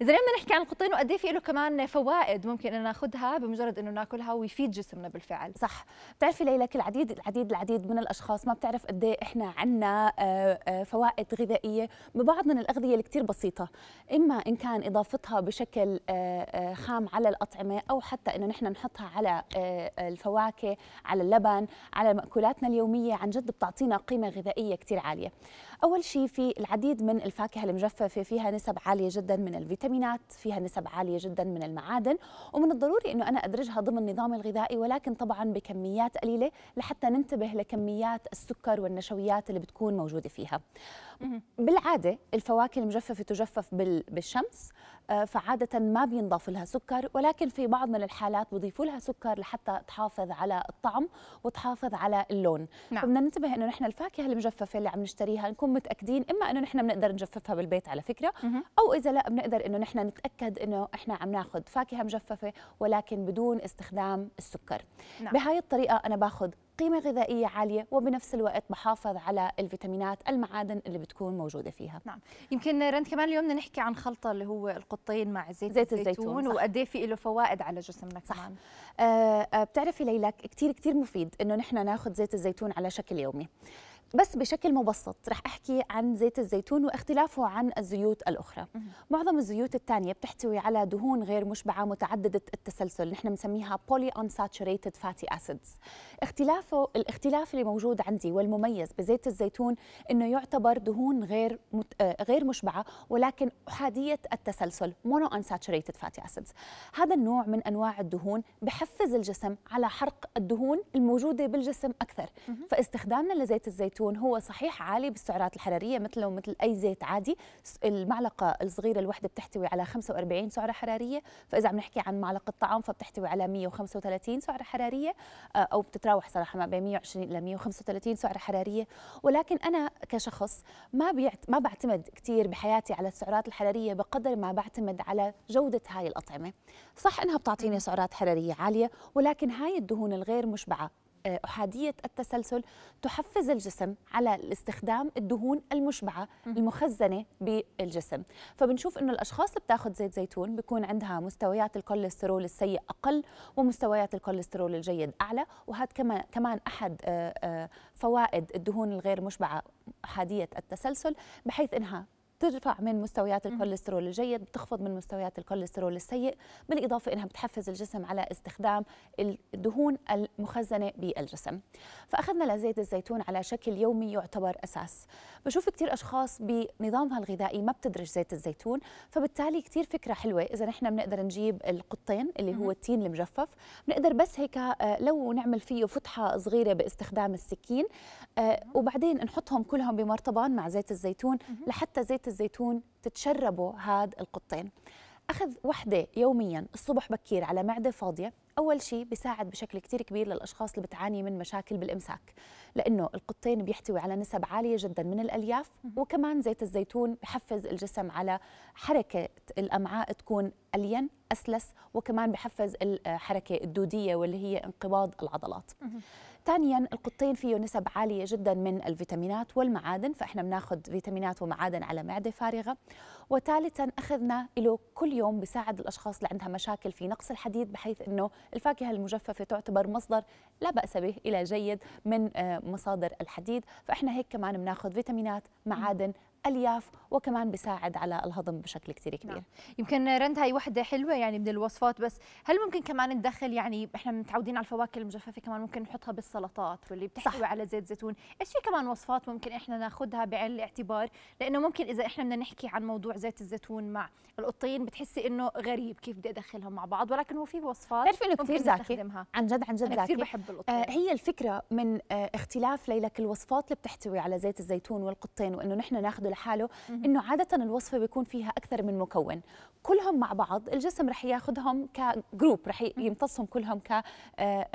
اذا بدنا نحكي عن القطين وقد إيه في له كمان فوائد ممكن ان ناخذها بمجرد انه ناكلها ويفيد جسمنا بالفعل صح بتعرفي ليلى كل العديد العديد العديد من الاشخاص ما بتعرف قد ايه احنا عندنا آه، آه، فوائد غذائيه ببعض من الاغذيه اللي كثير بسيطه اما ان كان اضافتها بشكل آه، خام على الاطعمه او حتى انه نحن نحطها على الفواكه على اللبن على مأكولاتنا اليوميه عن جد بتعطينا قيمه غذائيه كثير عاليه أول شيء في العديد من الفاكهة المجففة فيها نسب عالية جدا من الفيتامينات فيها نسب عالية جدا من المعادن ومن الضروري أنه أنا أدرجها ضمن نظامي الغذائي ولكن طبعا بكميات قليلة لحتى ننتبه لكميات السكر والنشويات اللي بتكون موجودة فيها بالعادة الفواكه المجففة تجفف بالشمس فعادة ما بينضاف لها سكر ولكن في بعض من الحالات بضيفوا لها سكر لحتى تحافظ على الطعم وتحافظ على اللون نعم. فبدنا ننتبه انه نحن الفاكهه المجففه اللي عم نشتريها نكون متاكدين اما انه نحن بنقدر نجففها بالبيت على فكره مه. او اذا لا بنقدر انه نحن نتاكد انه احنا عم ناخذ فاكهه مجففه ولكن بدون استخدام السكر نعم. بهاي الطريقه انا باخذ قيمة غذائية عالية وبنفس الوقت بحافظ على الفيتامينات المعادن اللي بتكون موجودة فيها نعم يمكن رند كمان اليوم بدنا نحكي عن خلطة اللي هو القطين مع زيت, زيت الزيتون, الزيتون وقد ايه في له فوائد على جسمنا صح. كمان آه, آه، بتعرفي ليلك كثير كثير مفيد انه نحن ناخذ زيت الزيتون على شكل يومي بس بشكل مبسط رح أحكي عن زيت الزيتون واختلافه عن الزيوت الأخرى معظم الزيوت الثانية بتحتوي على دهون غير مشبعة متعددة التسلسل نحن بنسميها ان ساتوريتد فاتي اسيدز اختلافه الاختلاف اللي موجود عندي والمميز بزيت الزيتون انه يعتبر دهون غير مت... آه، غير مشبعه ولكن احاديه التسلسل ان ساتوريتد فاتي اسيدز هذا النوع من انواع الدهون بحفز الجسم على حرق الدهون الموجوده بالجسم اكثر فاستخدامنا لزيت الزيتون الزيتون هو صحيح عالي بالسعرات الحراريه مثله مثل اي زيت عادي المعلقه الصغيره الوحده بتحتوي على 45 سعره حراريه فاذا عم نحكي عن معلقه طعام فبتحتوي على 135 سعره حراريه آه، او بتتراوح صراحه ما بين 120 الى 135 سعره حراريه ولكن انا كشخص ما بيعت... ما بعتمد كثير بحياتي على السعرات الحراريه بقدر ما بعتمد على جوده هاي الاطعمه صح انها بتعطيني سعرات حراريه عاليه ولكن هاي الدهون الغير مشبعه آه، أحادية التسلسل تحفز الجسم على استخدام الدهون المشبعة المخزنة بالجسم فبنشوف أنه الأشخاص اللي بتاخذ زيت زيتون بيكون عندها مستويات الكوليسترول السيء أقل ومستويات الكوليسترول الجيد أعلى وهذا كمان, كمان أحد آه، آه، فوائد الدهون الغير مشبعة أحادية التسلسل بحيث أنها بترفع من مستويات الكوليسترول الجيد بتخفض من مستويات الكوليسترول السيء بالإضافة إنها بتحفز الجسم على استخدام الدهون المخزنة بالجسم فأخذنا لزيت الزيتون على شكل يومي يعتبر أساس بشوف كثير أشخاص بنظامها الغذائي ما بتدرج زيت الزيتون فبالتالي كثير فكرة حلوة إذا نحن بنقدر نجيب القطين اللي هو التين المجفف بنقدر بس هيك آه، لو نعمل فيه فتحة صغيرة باستخدام السكين آه، وبعدين نحطهم كلهم بمرطبان مع زيت الزيتون لحتى زيت الزيتون تتشربوا هاد القطين أخذ وحدة يوميا الصبح بكير على معدة فاضية أول شيء بيساعد بشكل كتير كبير للأشخاص اللي بتعاني من مشاكل بالإمساك لأنه القطين بيحتوي على نسب عالية جدا من الألياف وكمان زيت الزيتون بحفز الجسم على حركة الأمعاء تكون ألين أسلس وكمان بحفز الحركة الدودية واللي هي انقباض العضلات ثانيا القطين فيه نسب عالية جدا من الفيتامينات والمعادن فإحنا بناخذ فيتامينات ومعادن على معدة فارغة وثالثا أخذنا له كل يوم بساعد الأشخاص اللي عندها مشاكل في نقص الحديد بحيث أنه الفاكهة المجففة تعتبر مصدر لا بأس به إلى جيد من آه، مصادر الحديد فإحنا هيك كمان بناخذ فيتامينات معادن الياف وكمان بيساعد على الهضم بشكل كثير نعم. كبير نعم. يمكن رند هاي وحده حلوه يعني من الوصفات بس هل ممكن كمان ندخل يعني احنا متعودين على الفواكه المجففه كمان ممكن نحطها بالسلطات واللي بتحتوي على زيت زيتون ايش في كمان وصفات ممكن احنا ناخذها بعين الاعتبار لانه ممكن اذا احنا بدنا نحكي عن موضوع زيت الزيتون مع القطين بتحسي انه غريب كيف بدي ادخلهم مع بعض ولكن هو في وصفات بتعرفي انه كثير زاكي عن جد عن جد زاكي كثير بحب القطين آه هي الفكره من آه اختلاف ليلك الوصفات اللي بتحتوي على زيت الزيتون والقطين وانه نحن ناخذ لحاله انه عاده الوصفه بيكون فيها اكثر من مكون كلهم مع بعض الجسم رح ياخذهم كجروب رح يمتصهم كلهم كاكثر آه،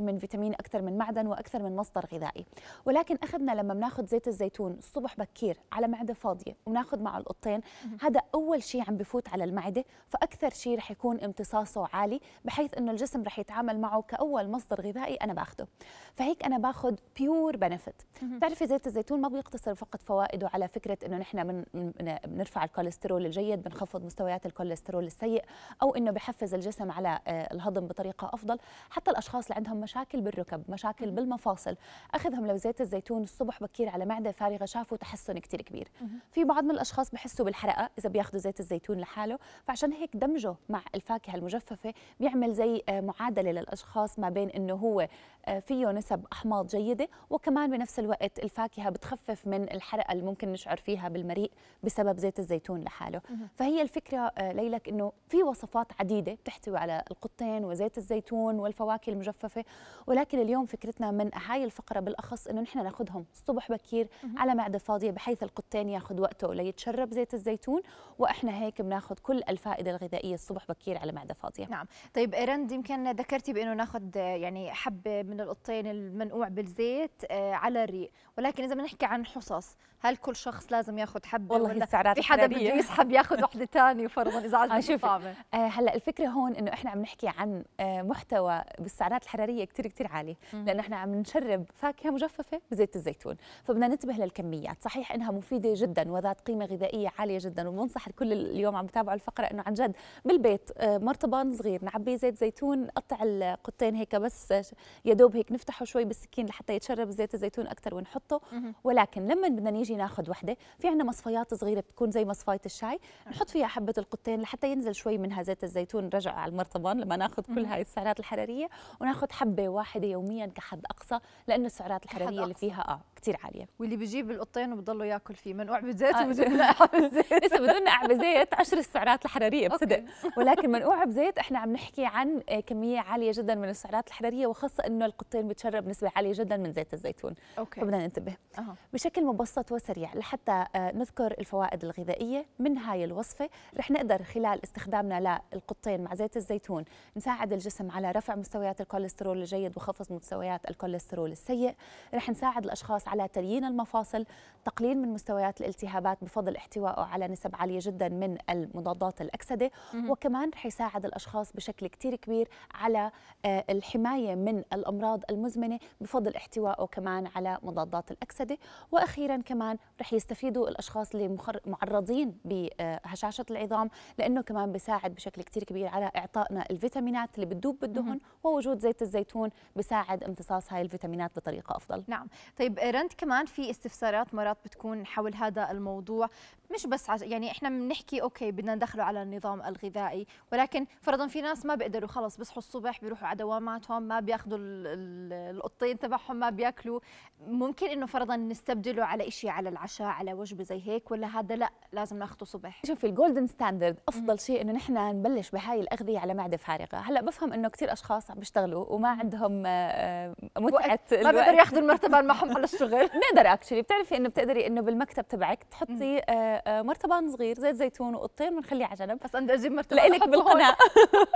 آه، من فيتامين اكثر من معدن واكثر من مصدر غذائي ولكن اخذنا لما بناخذ زيت الزيتون الصبح بكير على معده فاضيه وبناخذ معه القطين هذا اول شيء عم بفوت على المعده فاكثر شيء رح يكون امتصاصه عالي بحيث انه الجسم رح يتعامل معه كاول مصدر غذائي انا باخذه فهيك انا باخذ بيور بنفيت بتعرفي زيت الزيتون ما بيقتصر فقط فوائده على فكره انه نحن من بنرفع الكوليسترول الجيد بنخفض مستويات الكوليسترول السيء او انه بحفز الجسم على آه، الهضم بطريقه افضل حتى الاشخاص اللي عندهم مشاكل بالركب مشاكل بالمفاصل اخذهم لو زيت الزيتون الصبح بكير على معده فارغه شافوا تحسن كثير كبير في بعض من الاشخاص بحسوا بالحرقه اذا بياخذوا زيت الزيتون لحاله فعشان هيك دمجه مع الفاكهه المجففه بيعمل زي آه، معادله للاشخاص ما بين انه هو آه، فيه نسب احماض جيده وكمان بنفس الوقت الفاكهه بتخفف من الحرقه اللي ممكن نشعر فيها فيها بالمريء بسبب زيت الزيتون لحاله فهي الفكرة آه، ليلك أنه في وصفات عديدة تحتوي على القطين وزيت الزيتون والفواكه المجففة ولكن اليوم فكرتنا من هاي الفقرة بالأخص أنه نحن ناخذهم الصبح بكير على معدة فاضية بحيث القطين ياخذ وقته ليتشرب زيت الزيتون وإحنا هيك بناخذ كل الفائدة الغذائية الصبح بكير على معدة فاضية نعم طيب رند يمكن ذكرتي بأنه ناخذ يعني حبة من القطين المنقوع بالزيت آه، على الريق ولكن إذا بنحكي عن حصص هل كل شخص لازم ياخذ حبه والله ولا السعرات في حدا بده يسحب ياخذ وحده ثانيه فرضا اذا عجبته آه، صعبه آه هلا الفكره هون انه احنا عم نحكي عن آه محتوى بالسعرات الحراريه كثير كثير عاليه لانه احنا عم نشرب فاكهه مجففه بزيت الزيتون فبدنا ننتبه للكميات صحيح انها مفيده جدا وذات قيمه غذائيه عاليه جدا وبنصح الكل اليوم عم بتابعوا الفقره انه عن جد بالبيت آه مرطبان صغير نعبيه زيت زيتون نقطع القطين هيك بس آه، يا دوب هيك نفتحه شوي بالسكين لحتى يتشرب زيت الزيتون اكثر ونحطه ولكن لما بدنا نيجي نجي ناخذ وحده في عندنا مصفيات صغيره بتكون زي مصفايه الشاي نحط فيها حبه القطين لحتى ينزل شوي منها زيت الزيتون رجع على المرطبان لما ناخذ كل هاي السعرات الحراريه وناخذ حبه واحده يوميا كحد اقصى لانه السعرات الحراريه اللي فيها اه كثير عاليه واللي بيجيب القطين وبضله ياكل فيه منقوع بزيت آه. وبدون نقع بزيت لسه بدون قع بزيت عشر السعرات الحراريه بصدق ولكن منقوع بزيت احنا عم نحكي عن كميه عاليه جدا من السعرات الحراريه وخاصه انه القطين بتشرب نسبه عاليه جدا من زيت الزيتون أوكي. فبدنا ننتبه أه. بشكل مبسط وسريع لحتى آه، نذكر الفوائد الغذائيه من هاي الوصفه رح نقدر خلال استخدامنا للقطين مع زيت الزيتون نساعد الجسم على رفع مستويات الكوليسترول الجيد وخفض مستويات الكوليسترول السيء رح نساعد الاشخاص على تليين المفاصل تقليل من مستويات الالتهابات بفضل احتوائه على نسب عالية جدا من المضادات الأكسدة وكمان رح يساعد الأشخاص بشكل كثير كبير على آه، الحماية من الأمراض المزمنة بفضل احتوائه كمان على مضادات الأكسدة وأخيرا كمان رح يستفيدوا الأشخاص اللي معرضين بهشاشة العظام لأنه كمان بيساعد بشكل كثير كبير على إعطائنا الفيتامينات اللي بتدوب بالدهن ووجود زيت الزيتون بيساعد امتصاص هاي الفيتامينات بطريقة أفضل نعم طيب ترند كمان في استفسارات مرات بتكون حول هذا الموضوع مش بس عش... يعني احنا بنحكي اوكي بدنا ندخله على النظام الغذائي ولكن فرضا في ناس ما بيقدروا خلص بيصحوا الصبح بيروحوا على دواماتهم ما بياخذوا القطين تبعهم ما بياكلوا ممكن انه فرضا نستبدله على شيء على العشاء على وجبه زي هيك ولا هذا لا لازم ناخذه صبح شوفي الجولدن ستاندرد افضل شيء انه نحن نبلش بهاي الاغذيه على معده فارغه هلا بفهم انه كثير اشخاص عم بيشتغلوا وما عندهم آه، آه، متعه ما بيقدروا ياخذوا المرتبه معهم على الشغل نقدر اكشلي بتعرفي انه بتقدري انه بالمكتب تبعك تحطي مرتبان صغير زيت زيتون وقطين بنخليه على جنب بس انا بدي اجيب مرتبان لك بالقناه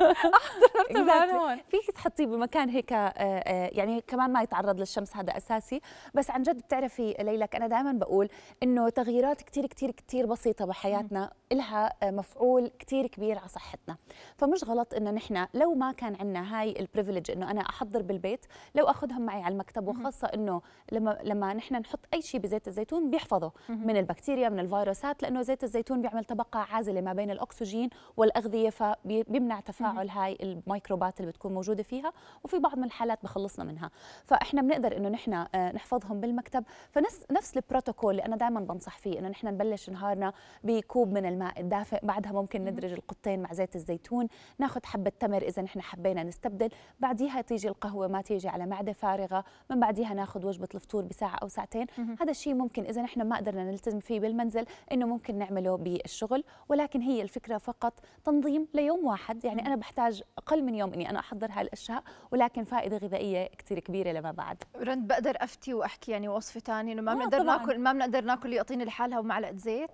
احضر مرتبان هون فيك تحطيه بمكان هيك آه، آه، يعني كمان ما يتعرض للشمس هذا اساسي بس عن جد بتعرفي ليلك انا دائما بقول انه تغييرات كثير كثير كثير بسيطه بحياتنا لها مفعول كثير كبير على صحتنا فمش غلط انه نحن لو ما كان عندنا هاي البريفليج انه انا احضر بالبيت لو اخذهم معي على المكتب وخاصه انه لما لما نحن نحط اي شيء بزيت الزيتون بيحفظه من البكتيريا من الفيروسات النشاط لانه زيت الزيتون بيعمل طبقه عازله ما بين الاكسجين والاغذيه فبيمنع تفاعل هاي الميكروبات اللي بتكون موجوده فيها وفي بعض من الحالات بخلصنا منها فاحنا بنقدر انه نحن آه، نحفظهم بالمكتب فنفس نفس البروتوكول اللي انا دائما بنصح فيه انه نحن نبلش نهارنا بكوب من الماء الدافئ بعدها ممكن ندرج القطين مع زيت الزيتون ناخذ حبه تمر اذا نحن حبينا نستبدل بعديها تيجي القهوه ما تيجي على معده فارغه من بعديها ناخذ وجبه الفطور بساعه او ساعتين هذا الشيء ممكن اذا نحن ما قدرنا نلتزم فيه بالمنزل انه انه ممكن نعمله بالشغل ولكن هي الفكره فقط تنظيم ليوم واحد يعني انا بحتاج اقل من يوم اني انا احضر هالاشياء ولكن فائده غذائيه كثير كبيره لما بعد رند بقدر افتي واحكي يعني وصفه ثانيه انه ما آه، بنقدر ناكل ما بنقدر ناكل يعطيني لحالها ومعلقه زيت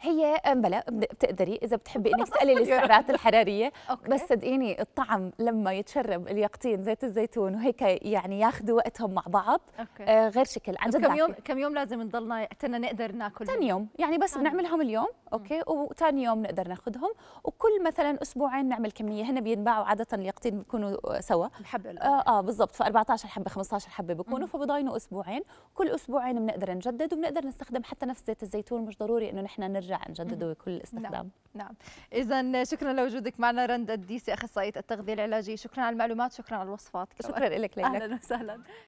هي بلا بتقدري اذا بتحبي انك تقللي السعرات الحراريه أوكي. بس صدقيني الطعم لما يتشرب اليقطين زيت الزيتون وهيك يعني ياخذوا وقتهم مع بعض أوكي. آه غير شكل عن جد كم يوم كم يوم لازم نضلنا حتى نقدر ناكل ثاني يوم يعني بس بنعملهم اليوم اوكي وثاني يوم نقدر ناخذهم وكل مثلا اسبوعين نعمل كميه هن بينباعوا عاده اليقطين بيكونوا سوا الحبه اه, آه بالضبط ف 14 حبه 15 حبه بيكونوا فبضاينوا اسبوعين كل اسبوعين بنقدر نجدد وبنقدر نستخدم حتى نفس زيت الزيتون مش ضروري انه نحن نرجع نرجع نجدده بكل الاستخدام نعم, نعم. اذا شكرا لوجودك معنا رند الديسي اخصائيه التغذيه العلاجيه شكرا على المعلومات شكرا على الوصفات شكرا لك ليلى اهلا وسهلا